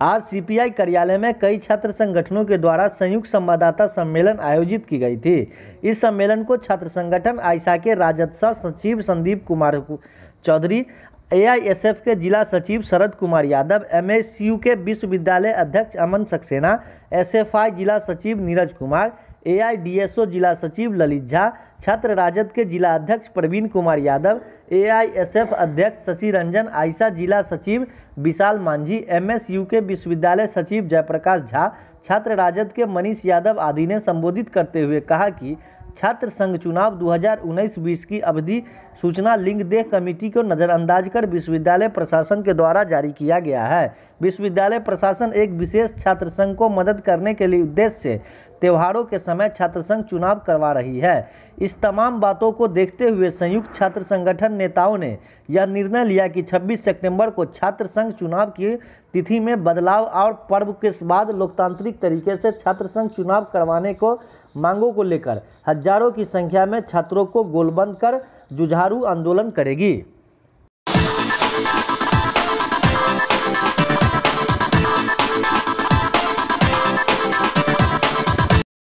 आज सीपीआई कार्यालय में कई छात्र संगठनों के द्वारा संयुक्त संवाददाता सम्मेलन आयोजित की गई थी इस सम्मेलन को छात्र संगठन आयसा के राजस्व सचिव संदीप कुमार चौधरी एआईएसएफ के जिला सचिव शरद कुमार यादव एमएसयू के विश्वविद्यालय अध्यक्ष अमन सक्सेना एसएफआई जिला सचिव नीरज कुमार एआईडीएसओ जिला सचिव ललित झा छात्र राजद के जिला अध्यक्ष प्रवीण कुमार यादव एआईएसएफ अध्यक्ष शशि रंजन आयसा जिला सचिव विशाल मांझी एमएसयू के विश्वविद्यालय सचिव जयप्रकाश झा छात्र राजद के मनीष यादव आदि ने संबोधित करते हुए कहा कि छात्र संघ चुनाव 2019-20 की अवधि सूचना लिंग देह कमेटी को नज़रअंदाज कर विश्वविद्यालय प्रशासन के द्वारा जारी किया गया है विश्वविद्यालय प्रशासन एक विशेष छात्र संघ को मदद करने के लिए उद्देश्य से त्योहारों के समय छात्र संघ चुनाव करवा रही है इस तमाम बातों को देखते हुए संयुक्त छात्र संगठन नेताओं ने यह निर्णय लिया कि 26 सितंबर को छात्र संघ चुनाव की तिथि में बदलाव और पर्व के बाद लोकतांत्रिक तरीके से छात्र संघ चुनाव करवाने को मांगों को लेकर हजारों की संख्या में छात्रों को गोलबंद कर जुझारू आंदोलन करेगी